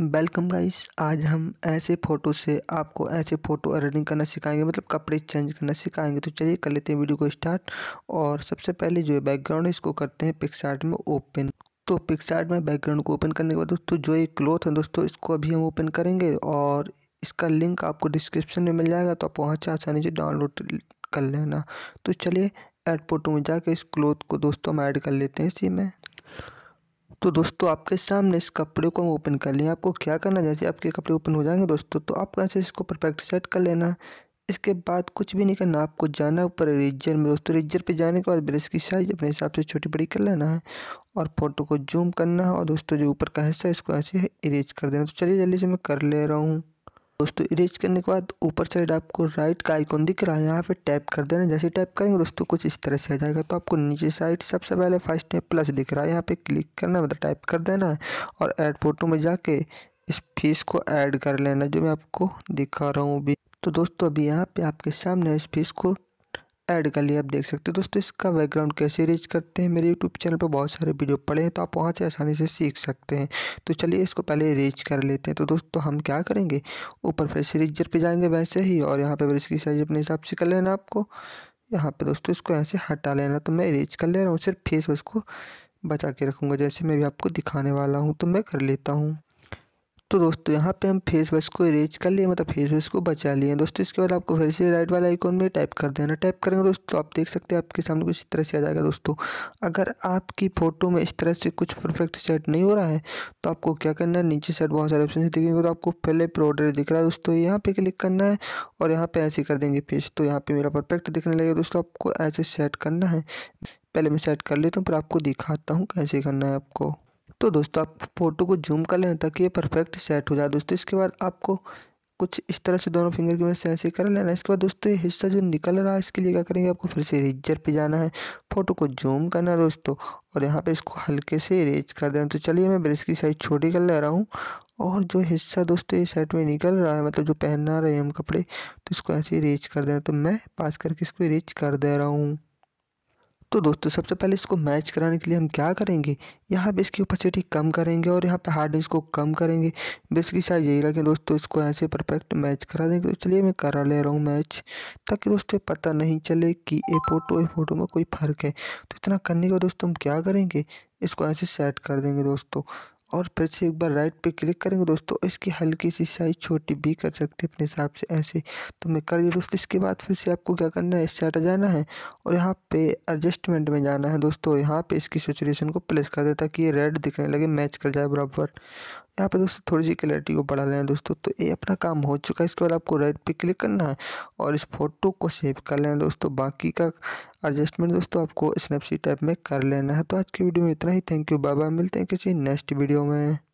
welcome guys आज हम ऐसे फ़ोटो से आपको ऐसे फ़ोटो एडिटिंग करना सिखाएंगे मतलब कपड़े चेंज करना सिखाएंगे तो चलिए कर लेते हैं वीडियो को स्टार्ट और सबसे पहले जो है बैकग्राउंड इसको करते हैं पिक्सार्ट में ओपन तो पिक्सार्ट में बैकग्राउंड को ओपन करने के बाद दोस्तों जो ये क्लोथ है दोस्तों इसको अभी हम ओपन करेंगे और इसका लिंक आपको डिस्क्रिप्शन में मिल जाएगा तो आप वहाँ से आसानी से डाउनलोड कर लेना तो चलिए एड फोटो में जाकर इस क्लोथ को दोस्तों हम ऐड कर लेते हैं इसी में तो दोस्तों आपके सामने इस कपड़े को हम ओपन कर लें आपको क्या करना जैसे आपके कपड़े ओपन हो जाएंगे दोस्तों तो आप कैसे इसको परफेक्ट सेट कर लेना इसके बाद कुछ भी नहीं करना आपको जाना ऊपर रेजर में दोस्तों रेजर पे जाने के बाद ब्रश की साइज अपने हिसाब से छोटी बड़ी कर लेना है और फ़ोटो को जूम करना है और दोस्तों जो ऊपर का हिस्सा है इसको ऐसे इरेज कर देना तो चलिए जल्दी से मैं कर ले रहा हूँ दोस्तों इरेज करने के बाद ऊपर साइड आपको राइट का आइकॉन दिख रहा है यहाँ पे टैप कर देना जैसे टैप करेंगे दोस्तों कुछ इस तरह से आ जाएगा तो आपको नीचे साइड सबसे पहले फर्स्ट में प्लस दिख रहा है यहाँ पे क्लिक करना मतलब टाइप कर देना है और ऐड फोटो में जाके इस फीस को ऐड कर लेना जो मैं आपको दिखा रहा हूँ अभी तो दोस्तों अभी यहाँ पे आपके सामने इस फीस को ऐड कर लिया आप देख सकते हो दोस्तों इसका बैकग्राउंड कैसे रीच करते हैं मेरे यूट्यूब चैनल पर बहुत सारे वीडियो पड़े हैं तो आप वहाँ से आसानी से सीख सकते हैं तो चलिए इसको पहले रीच कर लेते हैं तो दोस्तों हम क्या करेंगे ऊपर फिर सीरीजर पर जाएंगे वैसे ही और यहाँ पर इसकी साइज अपने हिसाब से कर लेना आपको यहाँ पर दोस्तों इसको ऐसे हटा लेना तो मैं रीच कर ले रहा हूँ सिर्फ फेस उसको बचा के रखूँगा जैसे मैं भी आपको दिखाने वाला हूँ तो मैं कर लेता हूँ तो दोस्तों यहाँ पे हम फेस वॉश को इरेज कर लिए मतलब फेस वॉश को बचा लिए दोस्तों इसके बाद आपको फिर से राइट वाला आइकॉन में टाइप कर देना टाइप करेंगे दोस्तों आप देख सकते हैं आपके सामने कुछ इस तरह से आ जाएगा दोस्तों अगर आपकी फ़ोटो में इस तरह से कुछ परफेक्ट सेट नहीं हो रहा है तो आपको क्या करना है नीचे सेट बहुत सारे ऑप्शन दिखेंगे तो आपको पहले प्रोडर दिख रहा है दोस्तों यहाँ पर क्लिक करना है और यहाँ पर ऐसे कर देंगे पेज तो यहाँ पर मेरा परफेक्ट दिखने लगेगा दोस्तों आपको ऐसे सेट करना है पहले मैं सेट कर लेता हूँ पर आपको दिखाता हूँ कैसे करना है आपको तो दोस्तों आप फ़ोटो को जूम कर लें ताकि ये परफेक्ट सेट हो जाए दोस्तों इसके बाद आपको कुछ इस तरह से दोनों फिंगर की मदद से ऐसे कर लेना इसके बाद दोस्तों ये हिस्सा जो निकल रहा है इसके लिए क्या करेंगे आपको फिर से रेजर पे जाना है फ़ोटो को जूम करना है दोस्तों और यहाँ पे इसको हल्के से रेज कर देना तो चलिए मैं ब्रश की साइज़ छोटी कर ले रहा हूँ और जो हिस्सा दोस्तों ये सेट में निकल रहा है मतलब जो पहनना रहे हम कपड़े तो इसको ऐसे इरेज रेज कर देना तो मैं पास करके इसको इरेज कर दे रहा हूँ तो दोस्तों सबसे पहले इसको मैच कराने के लिए हम क्या करेंगे यहाँ पर इसकी ओपेसिटी कम करेंगे और यहाँ पे हार्डनेस को कम करेंगे बेस की साइज यही रखें दोस्तों इसको ऐसे परफेक्ट मैच करा देंगे तो इसलिए मैं करा ले रहा हूँ मैच ताकि दोस्तों पता नहीं चले कि ए फोटो ए फोटो में कोई फ़र्क है तो इतना करने के बाद दोस्तों हम क्या करेंगे इसको ऐसे सेट कर देंगे दोस्तों और फिर से एक बार राइट पे क्लिक करेंगे दोस्तों इसकी हल्की सी साइज़ छोटी भी कर सकते हैं अपने हिसाब से ऐसे तो मैं कर दिया दोस्तों इसके बाद फिर से आपको क्या करना है इससे हटा जाना है और यहाँ पे एडजस्टमेंट में जाना है दोस्तों यहाँ पे इसकी सिचुएशन को प्लेस कर देता कि ये रेड दिखने लगे मैच कर जाए बराबर यहाँ पे दोस्तों थोड़ी सी क्लैरिटी को बढ़ा लें दोस्तों तो ये अपना काम हो चुका है इसके बाद आपको राइट पे क्लिक करना है और इस फोटो को सेव कर लें दोस्तों बाकी का एडजस्टमेंट दोस्तों आपको स्नैपसी टाइप में कर लेना है तो आज की वीडियो में इतना ही थैंक यू बाबा मिलते हैं किसी नेक्स्ट वीडियो में